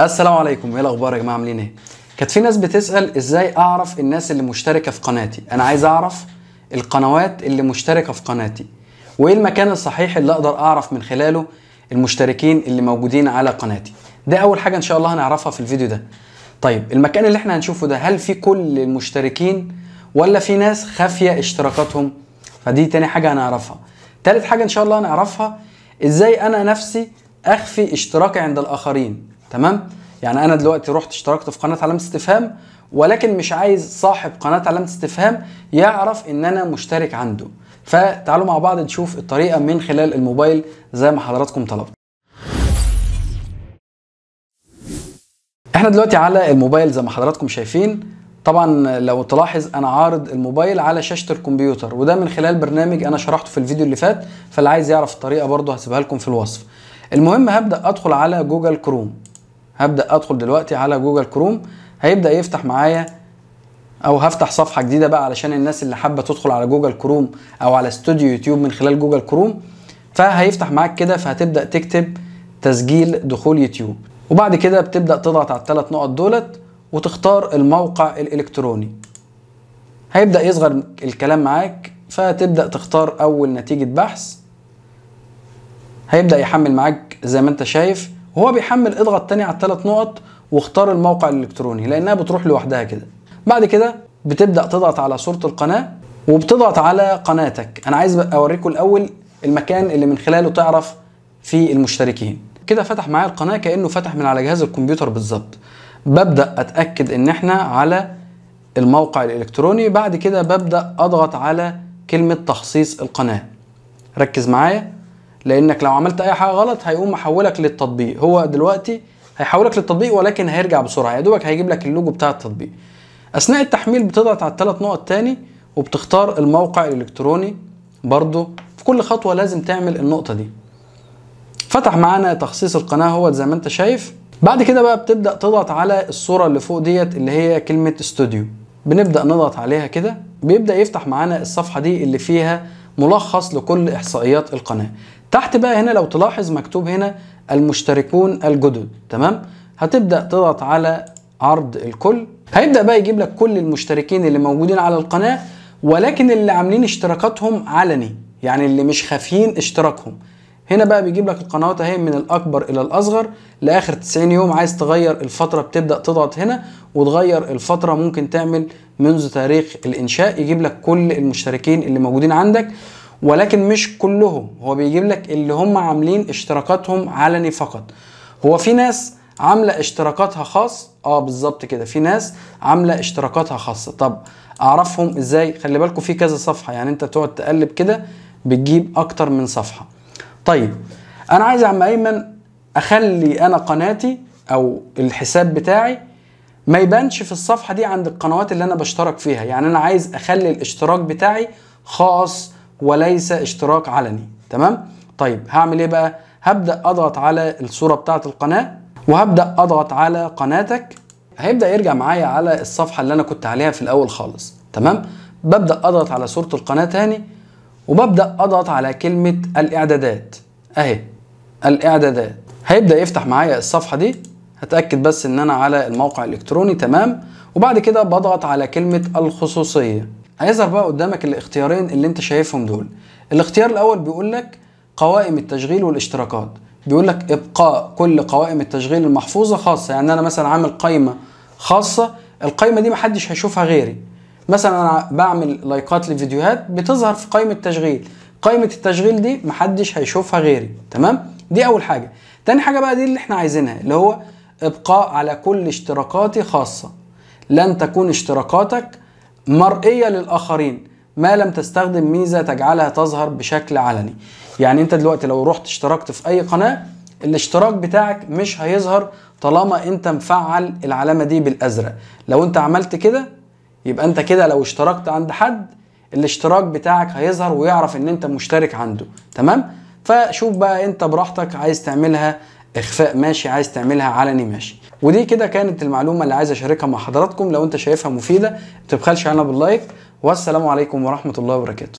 السلام عليكم ايه الاخبار يا جماعه عاملين ايه كانت في ناس بتسال ازاي اعرف الناس اللي مشتركه في قناتي انا عايز اعرف القنوات اللي مشتركه في قناتي وايه المكان الصحيح اللي اقدر اعرف من خلاله المشتركين اللي موجودين على قناتي ده اول حاجه ان شاء الله هنعرفها في الفيديو ده طيب المكان اللي احنا هنشوفه ده هل في كل المشتركين ولا في ناس خافيه اشتراكاتهم فدي تاني حاجه هنعرفها تالت حاجه ان شاء الله هنعرفها ازاي انا نفسي اخفي اشتراكي عند الاخرين تمام يعني انا دلوقتي رحت اشتركت في قناه علامه استفهام ولكن مش عايز صاحب قناه علامه استفهام يعرف ان انا مشترك عنده فتعالوا مع بعض نشوف الطريقه من خلال الموبايل زي ما حضراتكم طلبتوا احنا دلوقتي على الموبايل زي ما حضراتكم شايفين طبعا لو تلاحظ انا عارض الموبايل على شاشه الكمبيوتر وده من خلال برنامج انا شرحته في الفيديو اللي فات فاللي عايز يعرف الطريقه برضه هسيبها لكم في الوصف المهم هبدا ادخل على جوجل كروم هبدا ادخل دلوقتي على جوجل كروم هيبدا يفتح معايا او هفتح صفحه جديده بقى علشان الناس اللي حابه تدخل على جوجل كروم او على استوديو يوتيوب من خلال جوجل كروم فهيفتح معاك كده فهتبدا تكتب تسجيل دخول يوتيوب وبعد كده بتبدا تضغط على الثلاث نقط دولت وتختار الموقع الالكتروني هيبدا يصغر الكلام معاك فتبدا تختار اول نتيجه بحث هيبدا يحمل معاك زي ما انت شايف وهو بيحمل اضغط تاني على الثلاث نقط واختار الموقع الالكتروني لانها بتروح لوحدها كده بعد كده بتبدا تضغط على صوره القناه وبتضغط على قناتك انا عايز اوريكم الاول المكان اللي من خلاله تعرف في المشتركين كده فتح معايا القناه كانه فتح من على جهاز الكمبيوتر بالظبط ببدا اتاكد ان احنا على الموقع الالكتروني بعد كده ببدا اضغط على كلمه تخصيص القناه ركز معايا لانك لو عملت اي حاجه غلط هيقوم محولك للتطبيق هو دلوقتي هيحولك للتطبيق ولكن هيرجع بسرعه يا دوبك هيجيب لك اللوجو بتاع التطبيق اثناء التحميل بتضغط على الثلاث نقط تاني وبتختار الموقع الالكتروني برضو في كل خطوه لازم تعمل النقطه دي فتح معانا تخصيص القناه هو زي ما انت شايف بعد كده بقى بتبدا تضغط على الصوره اللي فوق ديت اللي هي كلمه استوديو بنبدا نضغط عليها كده بيبدا يفتح معانا الصفحه دي اللي فيها ملخص لكل احصائيات القناه تحت بقى هنا لو تلاحظ مكتوب هنا المشتركون الجدد تمام هتبدا تضغط على عرض الكل هيبدا بقى يجيب لك كل المشتركين اللي موجودين على القناه ولكن اللي عاملين اشتراكاتهم علني يعني اللي مش خافيين اشتراكهم هنا بقى بيجيب لك القنوات اهي من الاكبر الى الاصغر لاخر 90 يوم عايز تغير الفتره بتبدا تضغط هنا وتغير الفتره ممكن تعمل منذ تاريخ الانشاء يجيب لك كل المشتركين اللي موجودين عندك ولكن مش كلهم هو بيجيب لك اللي هم عاملين اشتراكاتهم علني فقط هو في ناس عامله اشتراكاتها خاص اه بالظبط كده في ناس عامله اشتراكاتها خاصه طب اعرفهم ازاي خلي بالكم في كذا صفحه يعني انت تقعد تقلب كده بتجيب اكتر من صفحه طيب انا عايز يا عم ايمن اخلي انا قناتي او الحساب بتاعي ما يبانش في الصفحه دي عند القنوات اللي انا بشترك فيها يعني انا عايز اخلي الاشتراك بتاعي خاص وليس اشتراك علني تمام طيب هعمل ايه بقى هبدا اضغط على الصوره بتاعه القناه وهبدا اضغط على قناتك هيبدا يرجع معايا على الصفحه اللي انا كنت عليها في الاول خالص تمام ببدا اضغط على صوره القناه تاني وببدا اضغط على كلمه الاعدادات اهي الاعدادات هيبدا يفتح معايا الصفحه دي هتاكد بس ان انا على الموقع الالكتروني تمام وبعد كده بضغط على كلمه الخصوصيه هيظهر بقى قدامك الاختيارين اللي انت شايفهم دول الاختيار الاول بيقول لك قوائم التشغيل والاشتراكات بيقول لك ابقاء كل قوائم التشغيل المحفوظه خاصه يعني انا مثلا عامل قائمه خاصه القائمه دي محدش هيشوفها غيري مثلا انا بعمل لايكات لفيديوهات بتظهر في قائمه تشغيل قائمه التشغيل دي محدش هيشوفها غيري تمام دي اول حاجه تاني حاجه بقى دي اللي احنا عايزينها اللي هو ابقاء على كل اشتراكاتي خاصه لن تكون اشتراكاتك مرئية للآخرين ما لم تستخدم ميزة تجعلها تظهر بشكل علني يعني انت دلوقتي لو رحت اشتركت في اي قناة الاشتراك بتاعك مش هيظهر طالما انت مفعل العلامة دي بالازرق لو انت عملت كده يبقى انت كده لو اشتركت عند حد الاشتراك بتاعك هيظهر ويعرف ان انت مشترك عنده تمام فشوف بقى انت براحتك عايز تعملها اخفاء ماشي عايز تعملها علني ماشي ودي كده كانت المعلومه اللي عايز اشاركها مع حضراتكم لو انت شايفها مفيده متبخلش تبخلش باللايك والسلام عليكم ورحمه الله وبركاته